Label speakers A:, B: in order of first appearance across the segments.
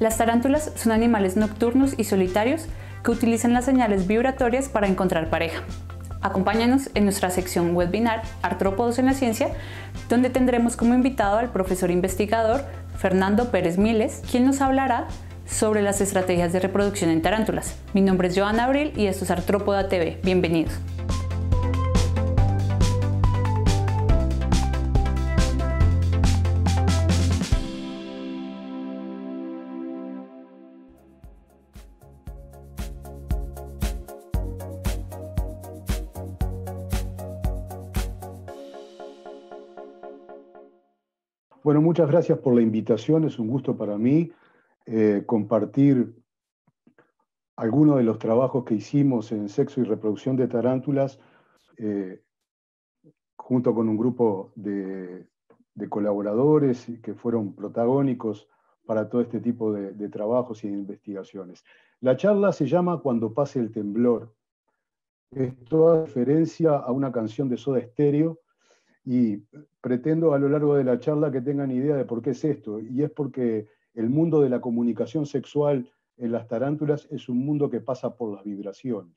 A: Las tarántulas son animales nocturnos y solitarios que utilizan las señales vibratorias para encontrar pareja. Acompáñanos en nuestra sección webinar Artrópodos en la Ciencia, donde tendremos como invitado al profesor investigador Fernando Pérez Miles, quien nos hablará sobre las estrategias de reproducción en tarántulas. Mi nombre es Joana Abril y esto es Artrópoda TV. Bienvenidos. Bueno, muchas gracias por la invitación. Es un gusto para mí eh, compartir algunos de los trabajos que hicimos en sexo y reproducción de tarántulas eh, junto con un grupo de, colaboradores que fueron protagónicos para todo este tipo de, trabajos y investigaciones. La charla se llama Cuando pase el temblor. Esto toda referencia a una canción de Soda Stereo y pretendo a lo largo de la charla que tengan idea de por qué es esto. Y es porque el mundo de la comunicación sexual en las tarántulas es un mundo que pasa por las vibraciones.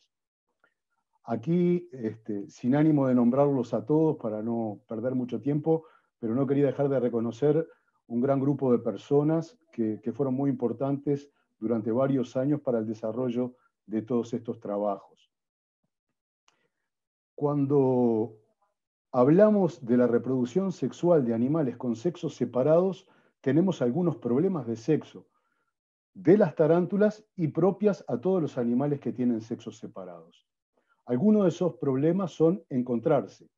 A: Aquí, este, sin ánimo de nombrarlos a todos para no perder mucho tiempo, pero no quería dejar de reconocer un gran grupo de personas que, que fueron muy importantes durante varios años para el desarrollo de todos estos trabajos. Cuando hablamos de la reproducción sexual de animales con sexos separados, tenemos algunos problemas de sexo de las tarántulas y propias a todos los animales que tienen sexos separados. Algunos de esos problemas son encontrarse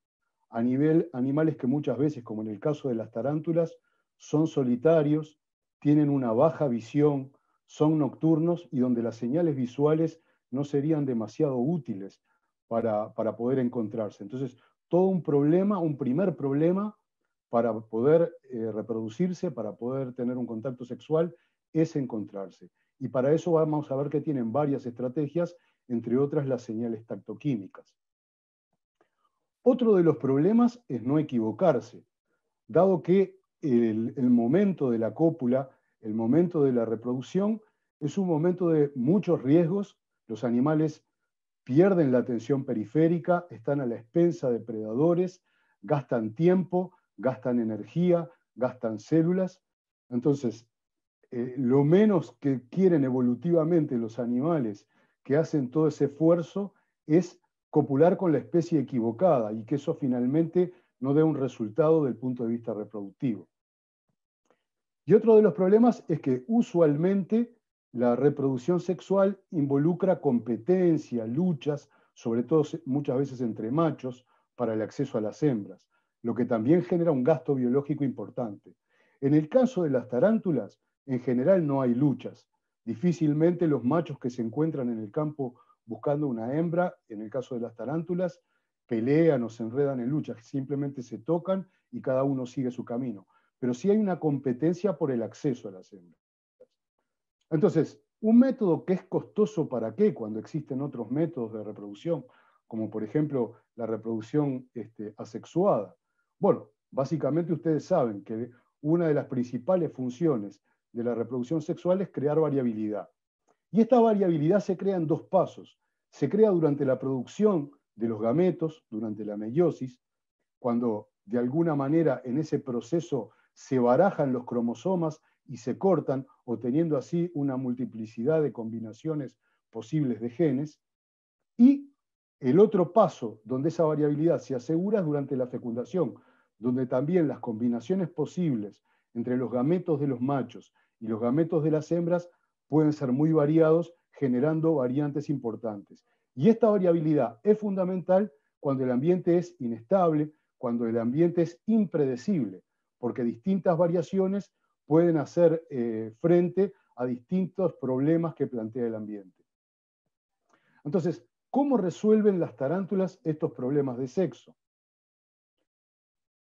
A: a nivel animales que muchas veces, como en el caso de las tarántulas, son solitarios, tienen una baja visión, son nocturnos y donde las señales visuales no serían demasiado útiles para, para poder encontrarse. Entonces, todo un problema, un primer problema para poder eh, reproducirse, para poder tener un contacto sexual, es encontrarse. Y para eso vamos a ver que tienen varias estrategias, entre otras las señales tactoquímicas. Otro de los problemas es no equivocarse, dado que el, el momento de la cópula, el momento de la reproducción, es un momento de muchos riesgos. Los animales pierden la atención periférica, están a la expensa de predadores, gastan tiempo, gastan energía, gastan células. Entonces, eh, lo menos que quieren evolutivamente los animales que hacen todo ese esfuerzo es copular con la especie equivocada y que eso finalmente no dé un resultado del punto de vista reproductivo. Y otro de los problemas es que usualmente la reproducción sexual involucra competencia, luchas, sobre todo muchas veces entre machos, para el acceso a las hembras, lo que también genera un gasto biológico importante. En el caso de las tarántulas, en general no hay luchas. Difícilmente los machos que se encuentran en el campo buscando una hembra, en el caso de las tarántulas, pelean o se enredan en luchas, simplemente se tocan y cada uno sigue su camino. Pero sí hay una competencia por el acceso a las hembras. Entonces, un método que es costoso para qué cuando existen otros métodos de reproducción, como por ejemplo la reproducción este, asexuada. Bueno, básicamente ustedes saben que una de las principales funciones de la reproducción sexual es crear variabilidad. Y esta variabilidad se crea en dos pasos. Se crea durante la producción de los gametos, durante la meiosis, cuando de alguna manera en ese proceso se barajan los cromosomas y se cortan obteniendo así una multiplicidad de combinaciones posibles de genes. Y el otro paso donde esa variabilidad se asegura es durante la fecundación, donde también las combinaciones posibles entre los gametos de los machos y los gametos de las hembras pueden ser muy variados, generando variantes importantes. Y esta variabilidad es fundamental cuando el ambiente es inestable, cuando el ambiente es impredecible, porque distintas variaciones pueden hacer eh, frente a distintos problemas que plantea el ambiente. Entonces, ¿cómo resuelven las tarántulas estos problemas de sexo?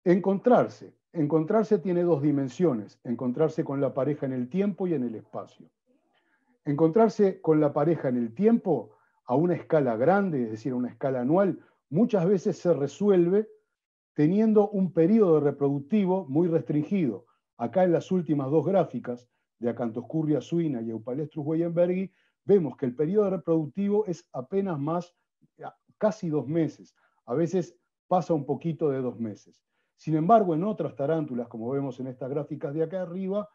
A: Encontrarse. Encontrarse tiene dos dimensiones, encontrarse con la pareja en el tiempo y en el espacio. Encontrarse con la pareja en el tiempo a una escala grande, es decir, a una escala anual, muchas veces se resuelve teniendo un periodo reproductivo muy restringido. Acá en las últimas dos gráficas, de Acantoscurria suina y Eupalestrus Weyenbergi, vemos que el periodo reproductivo es apenas más, casi dos meses. A veces pasa un poquito de dos meses. Sin embargo, en otras tarántulas, como vemos en estas gráficas de acá arriba,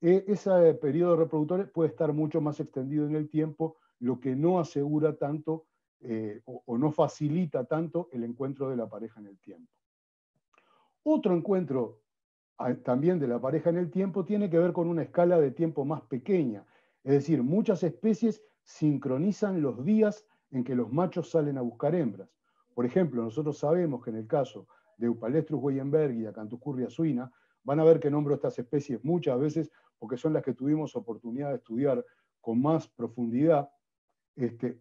A: e, ese periodo reproductor puede estar mucho más extendido en el tiempo, lo que no asegura tanto eh, o no facilita tanto el encuentro de la pareja en el tiempo. Otro encuentro también de la pareja en el tiempo tiene que ver con una escala de tiempo más pequeña. Es decir, muchas especies sincronizan los días en que los machos salen a buscar hembras. Por ejemplo, nosotros sabemos que en el caso de Eupalestrus Weyenberg y de suina, van a ver que nombro estas especies muchas veces porque son las que tuvimos oportunidad de estudiar con más profundidad. Este,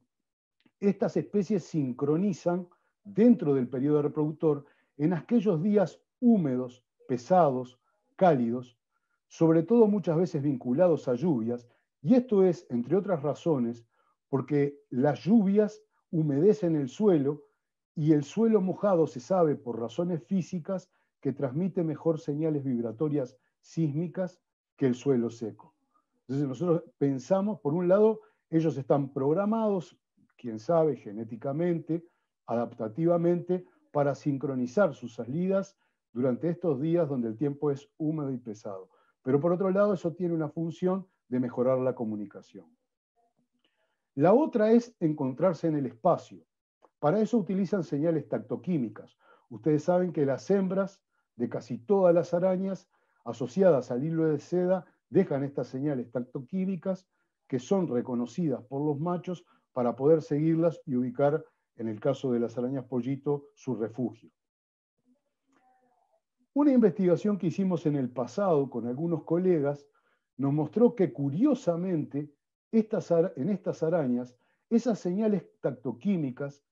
A: estas especies sincronizan dentro del periodo reproductor en aquellos días húmedos pesados, cálidos, sobre todo muchas veces vinculados a lluvias, y esto es, entre otras razones, porque las lluvias humedecen el suelo y el suelo mojado se sabe por razones físicas que transmite mejor señales vibratorias sísmicas que el suelo seco. Entonces nosotros pensamos, por un lado, ellos están programados, quién sabe, genéticamente, adaptativamente, para sincronizar sus salidas durante estos días donde el tiempo es húmedo y pesado. Pero por otro lado, eso tiene una función de mejorar la comunicación. La otra es encontrarse en el espacio. Para eso utilizan señales tactoquímicas. Ustedes saben que las hembras de casi todas las arañas asociadas al hilo de seda dejan estas señales tactoquímicas que son reconocidas por los machos para poder seguirlas y ubicar, en el caso de las arañas pollito, su refugio. Una investigación que hicimos en el pasado con algunos colegas nos mostró que curiosamente en estas arañas, esas señales tactoquímicas,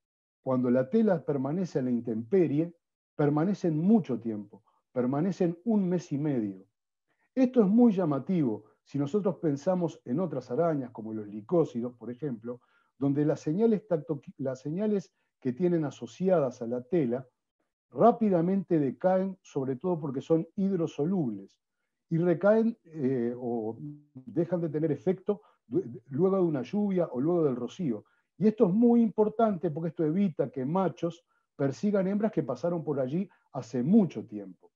A: cuando la tela permanece a la intemperie, permanecen mucho tiempo, permanecen un mes y medio. Esto es muy llamativo si nosotros pensamos en otras arañas, como los licósidos, por ejemplo, donde las señales, las señales que tienen asociadas a la tela rápidamente decaen, sobre todo porque son hidrosolubles, y recaen eh, o dejan de tener efecto luego de una lluvia o luego del rocío. Y esto es muy importante porque esto evita que machos persigan hembras que pasaron por allí hace mucho tiempo.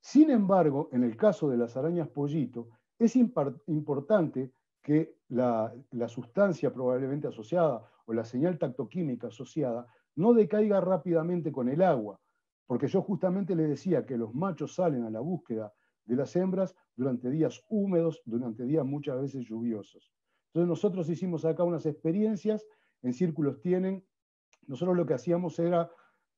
A: Sin embargo, en el caso de las arañas pollito, es importante que la, la, sustancia probablemente asociada o la señal tactoquímica asociada no decaiga rápidamente con el agua, porque yo justamente le decía que los machos salen a la búsqueda de las hembras durante días húmedos, durante días muchas veces lluviosos. Entonces nosotros hicimos acá unas experiencias en círculos tienen. Nosotros lo que hacíamos era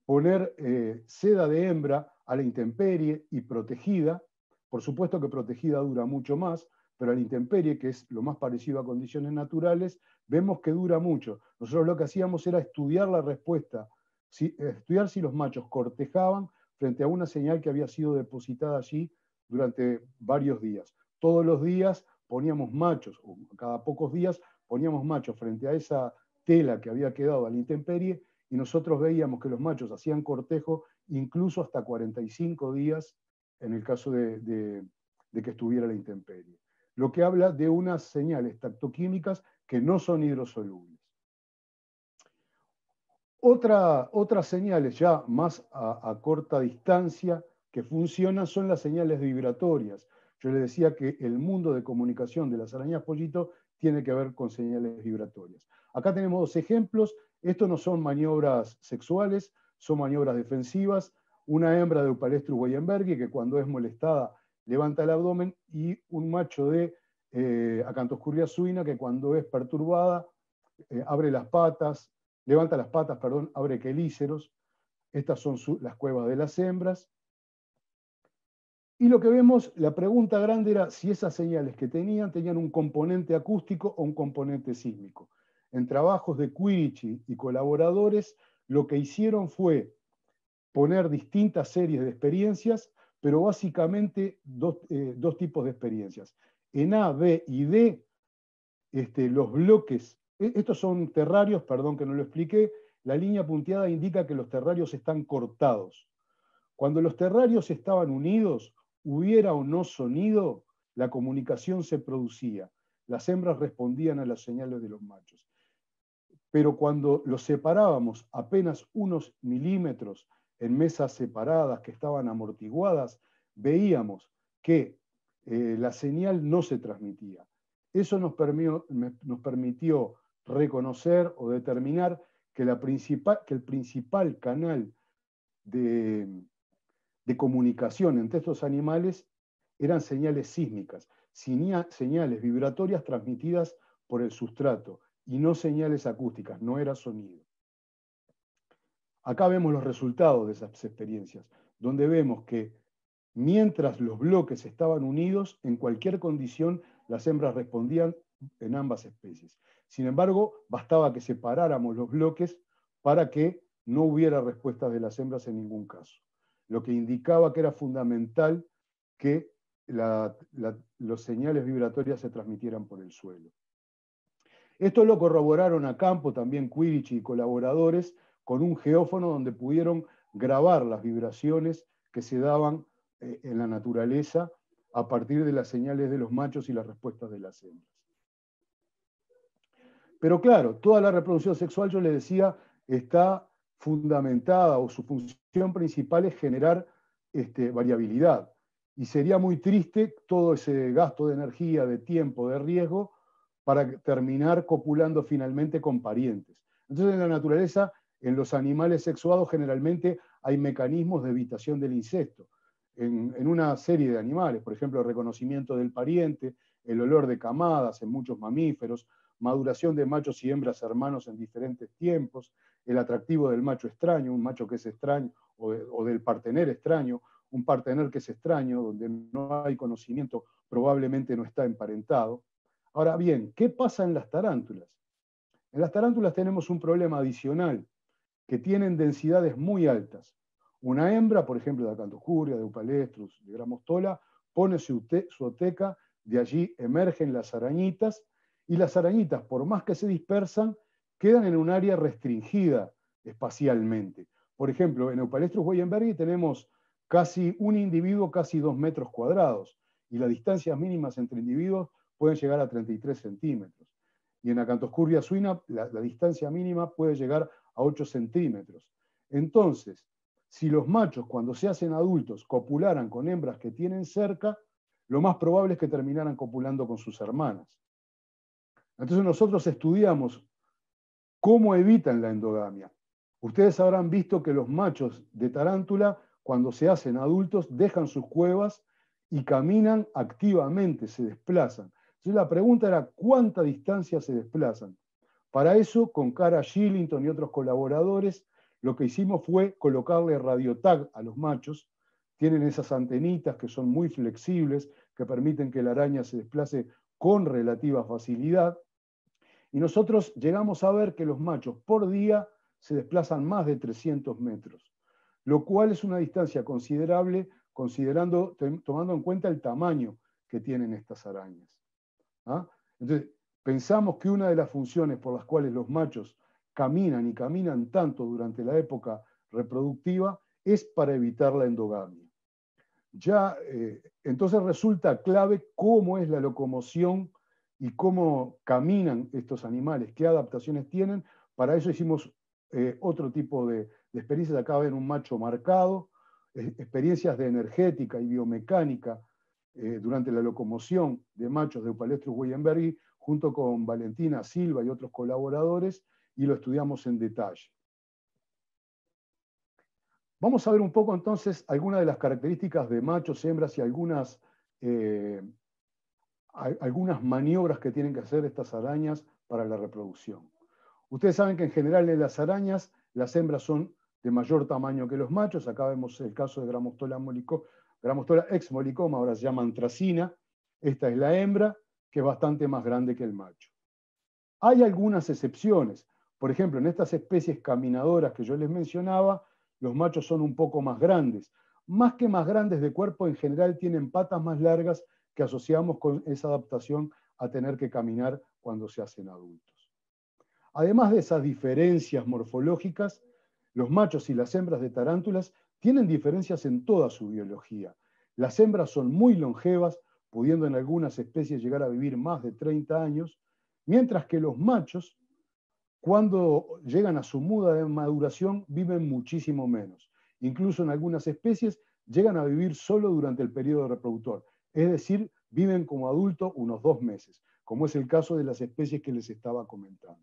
A: poner eh, seda de hembra a la intemperie y protegida. Por supuesto que protegida dura mucho más, pero a la intemperie, que es lo más parecido a condiciones naturales, vemos que dura mucho. Nosotros lo que hacíamos era estudiar la respuesta estudiar si los machos cortejaban frente a una señal que había sido depositada allí durante varios días. Todos los días poníamos machos, o cada pocos días poníamos machos frente a esa tela que había quedado a la intemperie y nosotros veíamos que los machos hacían cortejo incluso hasta 45 días en el caso de, de que estuviera la intemperie. Lo que habla de unas señales tactoquímicas que no son hidrosolubles otras señales ya más a, corta distancia que funcionan son las señales vibratorias. Yo le decía que el mundo de comunicación de las arañas pollito tiene que ver con señales vibratorias. Acá tenemos dos ejemplos. Estos no son maniobras sexuales, son maniobras defensivas. Una hembra de Eupalestru Weyenbergi que cuando es molestada levanta el abdomen y un macho de eh, suina que cuando es perturbada eh, abre las patas, levanta las patas, perdón, abre quelíceros. Estas son las cuevas de las hembras. Y lo que vemos, la pregunta grande era si esas señales que tenían tenían un componente acústico o un componente sísmico. En trabajos de Cuichi y colaboradores, lo que hicieron fue poner distintas series de experiencias, pero básicamente dos, eh, tipos de experiencias. En A, B y D, este, los bloques e-, estos son terrarios, perdón que no lo expliqué. La línea punteada indica que los terrarios están cortados. Cuando los terrarios estaban unidos, hubiera o no sonido, la comunicación se producía. Las hembras respondían a las señales de los machos. Pero cuando los separábamos apenas unos milímetros en mesas separadas que estaban amortiguadas, veíamos que eh, la señal no se transmitía. Eso nos permitió reconocer o determinar que, el principal canal de, de, comunicación entre estos animales eran señales sísmicas, señales vibratorias transmitidas por el sustrato y no señales acústicas, no era sonido. Acá vemos los resultados de esas experiencias, donde vemos que mientras los bloques estaban unidos, en cualquier condición las hembras respondían en ambas especies. Sin embargo, bastaba que separáramos los bloques para que no hubiera respuestas de las hembras en ningún caso, lo que indicaba que era fundamental que las señales vibratorias se transmitieran por el suelo. Esto lo corroboraron a campo también Quirich y colaboradores con un geófono donde pudieron grabar las vibraciones que se daban eh, en la naturaleza a partir de las señales de los machos y las respuestas de las hembras. Pero claro, toda la reproducción sexual, yo le decía, está fundamentada o su función principal es generar este, variabilidad. Y sería muy triste todo ese gasto de energía, de tiempo, de riesgo, para terminar copulando finalmente con parientes. Entonces en la naturaleza, en los animales sexuados generalmente hay mecanismos de evitación del incesto. en una serie de animales, por ejemplo, el reconocimiento del pariente, el olor de camadas en muchos mamíferos, maduración de machos y hembras hermanos en diferentes tiempos, el atractivo del macho extraño, un macho que es extraño, o, del partener extraño, un partener que es extraño, donde no hay conocimiento, probablemente no está emparentado. Ahora bien, ¿qué pasa en las tarántulas? En las tarántulas tenemos un problema adicional, que tienen densidades muy altas. Una hembra, por ejemplo, de Cantujuria, de Upalestrus, de Gramostola, pone su, su de allí emergen las arañitas, y las arañitas, por más que se dispersan, quedan en un área restringida espacialmente. Por ejemplo, en Eupalestrus Weyenbergi tenemos casi un individuo, casi dos metros cuadrados, y las distancias mínimas entre individuos pueden llegar a 33 centímetros. Y en Acantoscurria suina, la, la distancia mínima puede llegar a 8 centímetros. Entonces, si los machos, cuando se hacen adultos, copularan con hembras que tienen cerca, lo más probable es que terminaran copulando con sus hermanas. Entonces nosotros estudiamos cómo evitan la endogamia. Ustedes habrán visto que los machos de tarántula, cuando se hacen adultos, dejan sus cuevas y caminan activamente, se desplazan. Entonces la pregunta era, ¿cuánta distancia se desplazan? Para eso, con Cara Shillington y otros colaboradores, lo que hicimos fue colocarle radiotag a los machos. Tienen esas antenitas que son muy flexibles, que permiten que la araña se desplace con relativa facilidad. Y nosotros llegamos a ver que los machos por día se desplazan más de 300 metros, lo cual es una distancia considerable considerando, tomando en cuenta el tamaño que tienen estas arañas. ¿ah? Entonces, pensamos que una de las funciones por las cuales los machos caminan y caminan tanto durante la época reproductiva es para evitar la endogamia. Ya, eh, entonces resulta clave cómo es la locomoción y cómo caminan estos animales, qué adaptaciones tienen. Para eso hicimos eh, otro tipo de, de, experiencias. Acá ven un macho marcado, eh, experiencias de energética y biomecánica eh, durante la locomoción de machos de Eupalestru-Weyenberg, junto con Valentina Silva y otros colaboradores, y lo estudiamos en detalle. Vamos a ver un poco entonces algunas de las características de machos, hembras y algunas algunas maniobras que tienen que hacer estas arañas para la reproducción. Ustedes saben que en general en las arañas las hembras son de mayor tamaño que los machos. Acá vemos el caso de Gramostola, Gramostola ex molicoma, ahora se llama antracina. Esta es la hembra, que es bastante más grande que el macho. Hay algunas excepciones. Por ejemplo, en estas especies caminadoras que yo les mencionaba, los machos son un poco más grandes. Más que más grandes de cuerpo, en general tienen patas más largas que asociamos con esa adaptación a tener que caminar cuando se hacen adultos. Además de esas diferencias morfológicas, los machos y las hembras de tarántulas tienen diferencias en toda su biología. Las hembras son muy longevas, pudiendo en algunas especies llegar a vivir más de 30 años, mientras que los machos, cuando llegan a su muda de maduración, viven muchísimo menos. Incluso en algunas especies llegan a vivir solo durante el periodo reproductor, es decir, viven como adultos unos dos meses, como es el caso de las especies que les estaba comentando.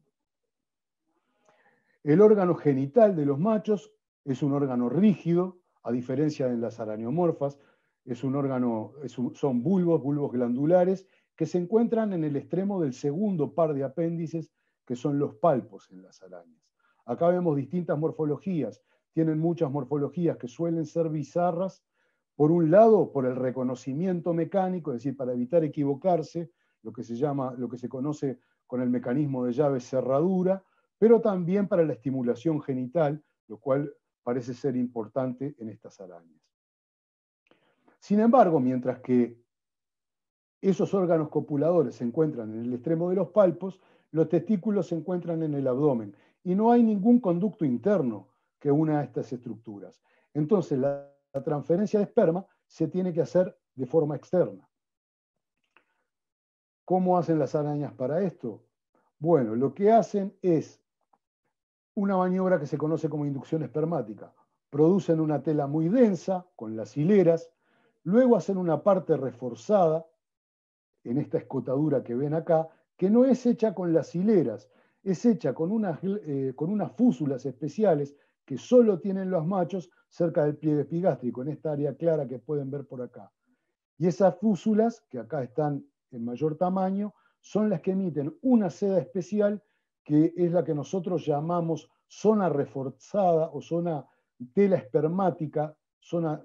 A: El órgano genital de los machos es un órgano rígido, a diferencia de las arañomorfas, es un órgano, son bulbos, bulbos glandulares, que se encuentran en el extremo del segundo par de apéndices, que son los palpos en las arañas. Acá vemos distintas morfologías, tienen muchas morfologías que suelen ser bizarras por un lado, por el reconocimiento mecánico, es decir, para evitar equivocarse, lo que se llama, lo que se conoce con el mecanismo de llave cerradura, pero también para la estimulación genital, lo cual parece ser importante en estas arañas. Sin embargo, mientras que esos órganos copuladores se encuentran en el extremo de los palpos, los testículos se encuentran en el abdomen y no hay ningún conducto interno que una a estas estructuras. Entonces, la la transferencia de esperma se tiene que hacer de forma externa. ¿Cómo hacen las arañas para esto? Bueno, lo que hacen es una maniobra que se conoce como inducción espermática. Producen una tela muy densa con las hileras, luego hacen una parte reforzada en esta escotadura que ven acá, que no es hecha con las hileras, es hecha con unas, eh, fúsulas especiales que solo tienen los machos cerca del pliegue epigástrico, en esta área clara que pueden ver por acá. Y esas fúsulas, que acá están en mayor tamaño, son las que emiten una seda especial que es la que nosotros llamamos zona reforzada o zona tela espermática, zona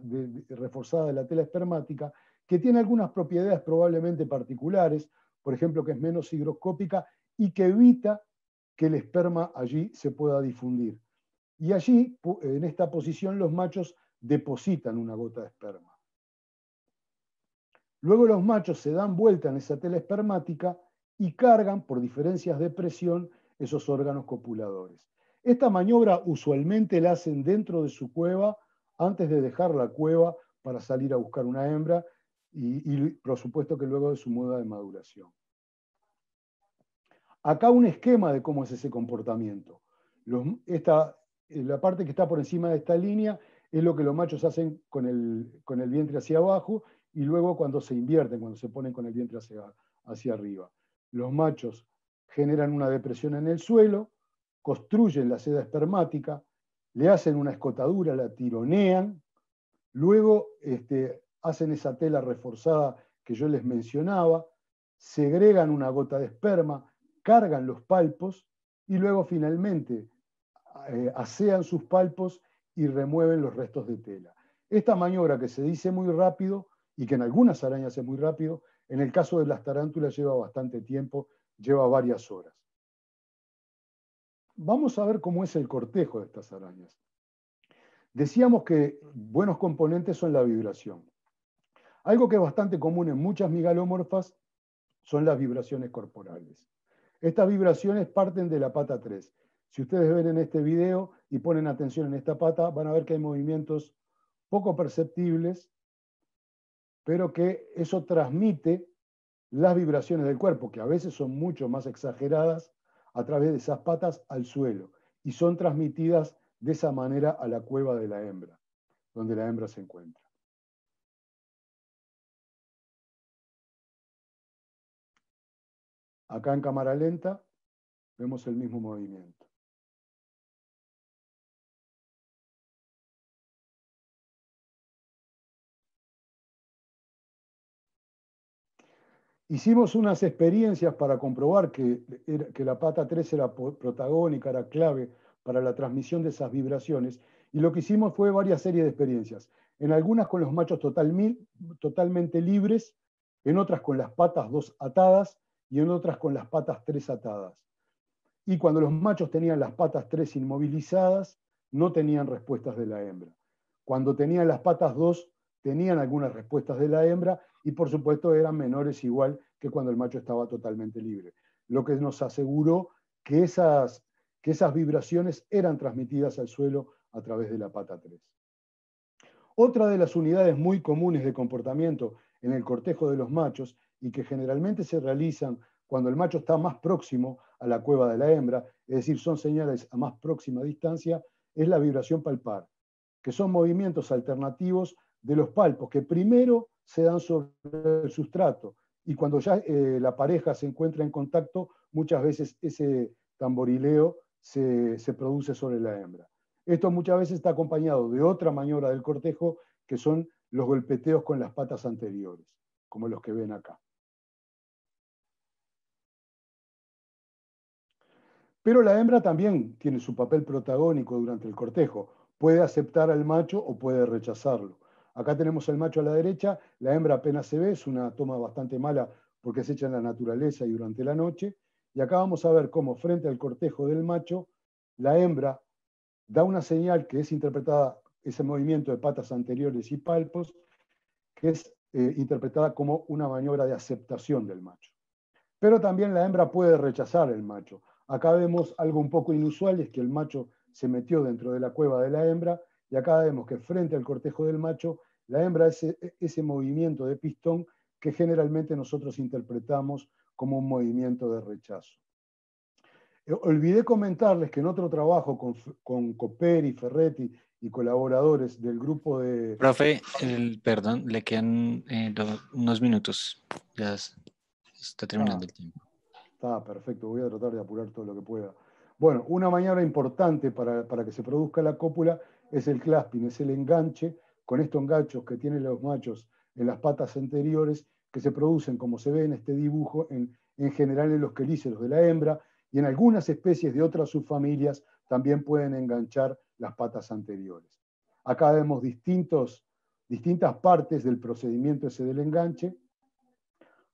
A: reforzada de la tela espermática, que tiene algunas propiedades probablemente particulares, por ejemplo, que es menos higroscópica y que evita que el esperma allí se pueda difundir. Y allí, en esta posición, los machos depositan una gota de esperma. Luego los machos se dan vuelta en esa tela espermática y cargan, por diferencias de presión, esos órganos copuladores. Esta maniobra usualmente la hacen dentro de su cueva antes de dejar la cueva para salir a buscar una hembra y, por supuesto que luego de su muda de maduración. Acá un esquema de cómo es ese comportamiento. esta, eh, la parte que está por encima de esta línea es lo que los machos hacen con el, vientre hacia abajo y luego cuando se invierten, cuando se ponen con el vientre hacia, hacia arriba. Los machos generan una depresión en el suelo, construyen la seda espermática, le hacen una escotadura, la tironean, luego este, hacen esa tela reforzada que yo les mencionaba, segregan una gota de esperma, cargan los palpos y luego finalmente eh, asean sus palpos y remueven los restos de tela. Esta maniobra que se dice muy rápido y que en algunas arañas es muy rápido, en el caso de las tarántulas lleva bastante tiempo, lleva varias horas. Vamos a ver cómo es el cortejo de estas arañas. Decíamos que buenos componentes son la vibración. Algo que es bastante común en muchas migalomorfas son las vibraciones corporales. Estas vibraciones parten de la pata 3 si ustedes ven en este video y ponen atención en esta pata, van a ver que hay movimientos poco perceptibles, pero que eso transmite las vibraciones del cuerpo, que a veces son mucho más exageradas a través de esas patas al suelo y son transmitidas de esa manera a la cueva de la hembra, donde la hembra se encuentra. Acá en cámara lenta vemos el mismo movimiento. Hicimos unas experiencias para comprobar que, la pata 3 era protagónica, era clave para la transmisión de esas vibraciones, y lo que hicimos fue varias series de experiencias. En algunas con los machos total mil, totalmente libres, en otras con las patas 2 atadas y en otras con las patas 3 atadas. Y cuando los machos tenían las patas 3 inmovilizadas, no tenían respuestas de la hembra. Cuando tenían las patas 2, tenían algunas respuestas de la hembra y por supuesto eran menores igual que cuando el macho estaba totalmente libre. Lo que nos aseguró que esas, que esas vibraciones eran transmitidas al suelo a través de la pata 3. Otra de las unidades muy comunes de comportamiento en el cortejo de los machos y que generalmente se realizan cuando el macho está más próximo a la cueva de la hembra, es decir, son señales a más próxima distancia, es la vibración palpar, que son movimientos alternativos de los palpos que primero se dan sobre el sustrato. Y cuando ya eh, la pareja se encuentra en contacto, muchas veces ese tamborileo se produce sobre la hembra. Esto muchas veces está acompañado de otra maniobra del cortejo, que son los golpeteos con las patas anteriores, como los que ven acá. Pero la hembra también tiene su papel protagónico durante el cortejo. Puede aceptar al macho o puede rechazarlo. Acá tenemos el macho a la derecha, la hembra apenas se ve, es una toma bastante mala porque es hecha en la naturaleza y durante la noche. Y acá vamos a ver cómo frente al cortejo del macho, la hembra da una señal que es interpretada, ese movimiento de patas anteriores y palpos, que es eh, interpretada como una maniobra de aceptación del macho. Pero también la hembra puede rechazar el macho. Acá vemos algo un poco inusual, es que el macho se metió dentro de la cueva de la hembra, y acá vemos que frente al cortejo del macho, la hembra es e, e, ese movimiento de pistón que generalmente nosotros interpretamos como un movimiento de rechazo. Eh, olvidé comentarles que en otro trabajo con, con Coperi, Ferretti y colaboradores del grupo de... Profe, el, perdón, le quedan eh, unos minutos. Ya está terminando ah. el tiempo. Está perfecto, voy a tratar de apurar todo lo que pueda. Bueno, una maniobra importante para, para que se produzca la cópula es el clasping, es el enganche con estos gachos que tienen los machos en las patas anteriores, que se producen, como se ve en este dibujo, en, general en los quelíceros de la hembra, y en algunas especies de otras subfamilias también pueden enganchar las patas anteriores. Acá vemos distintos, distintas partes del procedimiento ese del enganche.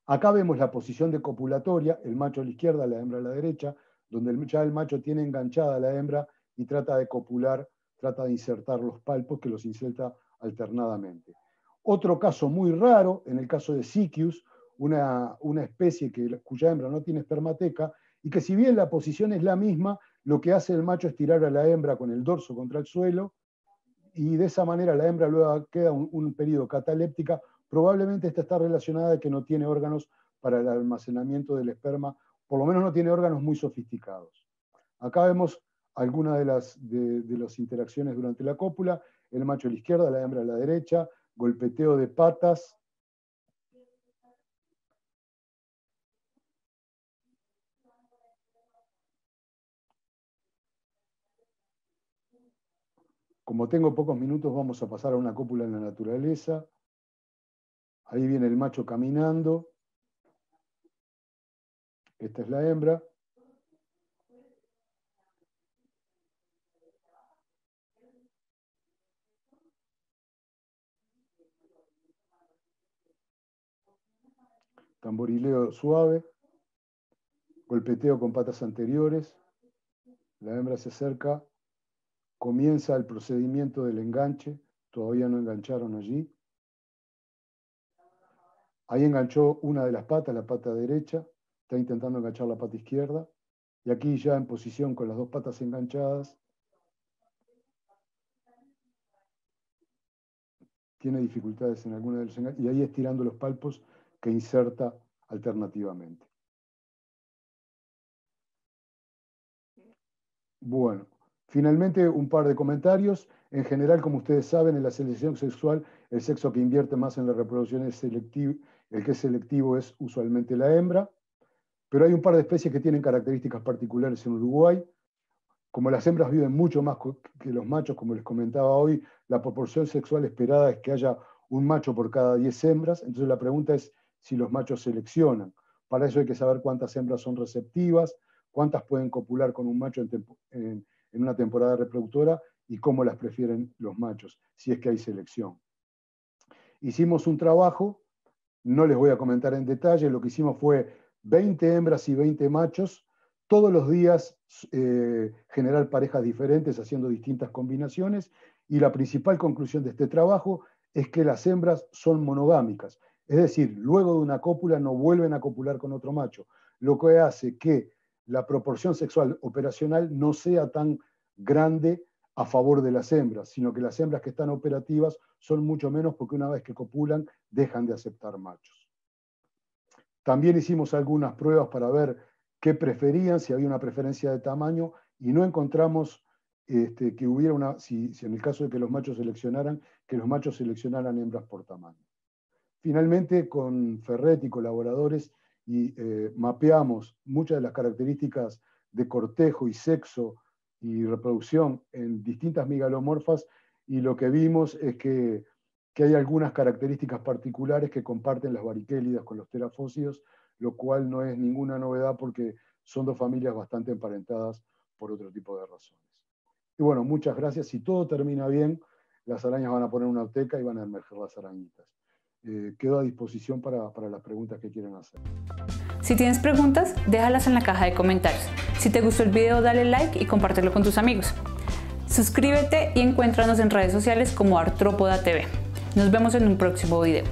A: Acá vemos la posición de copulatoria, el macho a la izquierda, la hembra a la derecha, donde ya el macho tiene enganchada a la hembra y trata de copular, trata de insertar los palpos que los inserta alternadamente. Otro caso muy raro, en el caso de Sikius, una, una especie que, cuya hembra no tiene espermateca, y que si bien la posición es la misma, lo que hace el macho es tirar a la hembra con el dorso contra el suelo, y de esa manera la hembra luego queda un, periodo cataléptica. Probablemente esta está relacionada a que no tiene órganos para el almacenamiento del esperma, por lo menos no tiene órganos muy sofisticados. Acá vemos algunas de las, de, de las interacciones durante la cópula el macho a la izquierda, la hembra a la derecha, golpeteo de patas. Como tengo pocos minutos, vamos a pasar a una cópula en la naturaleza. Ahí viene el macho caminando. Esta es la hembra. tamborileo suave, golpeteo con patas anteriores, la hembra se acerca, comienza el procedimiento del enganche, todavía no engancharon allí. Ahí enganchó una de las patas, la pata derecha, está intentando enganchar la pata izquierda, y aquí ya en posición con las dos patas enganchadas, tiene dificultades en alguna de los enganches, y ahí estirando los palpos que inserta alternativamente. Bueno, finalmente un par de comentarios. En general, como ustedes saben, en la selección sexual, el sexo que invierte más en la reproducción es selectivo, el que es selectivo es usualmente la hembra, pero hay un par de especies que tienen características particulares en Uruguay. Como las hembras viven mucho más que los machos, como les comentaba hoy, la proporción sexual esperada es que haya un macho por cada 10 hembras. Entonces la pregunta es, si los machos seleccionan. Para eso hay que saber cuántas hembras son receptivas, cuántas pueden copular con un macho en, una temporada reproductora y cómo las prefieren los machos, si es que hay selección. Hicimos un trabajo, no les voy a comentar en detalle, lo que hicimos fue 20 hembras y 20 machos, todos los días eh, generar parejas diferentes haciendo distintas combinaciones y la principal conclusión de este trabajo es que las hembras son monogámicas es decir, luego de una cópula no vuelven a copular con otro macho, lo que hace que la proporción sexual operacional no sea tan grande a favor de las hembras, sino que las hembras que están operativas son mucho menos porque una vez que copulan dejan de aceptar machos. También hicimos algunas pruebas para ver qué preferían, si había una preferencia de tamaño, y no encontramos este, que hubiera una, si en el caso de que los machos seleccionaran, que los machos seleccionaran hembras por tamaño. Finalmente, con y colaboradores, y eh, mapeamos muchas de las características de cortejo y sexo y reproducción en distintas migalomorfas y lo que vimos es que, que hay algunas características particulares que comparten las variquélidas con los terafósidos, lo cual no es ninguna novedad porque son dos familias bastante emparentadas por otro tipo de razones. Y bueno, muchas gracias. Si todo termina bien, las arañas van a poner una teca y van a emerger las arañitas. Eh, quedo a disposición para, para las preguntas que quieran hacer. Si tienes preguntas, déjalas en la caja de comentarios. Si te gustó el video, dale like y compártelo con tus amigos. Suscríbete y encuéntranos en redes sociales como Artrópoda TV. Nos vemos en un próximo video.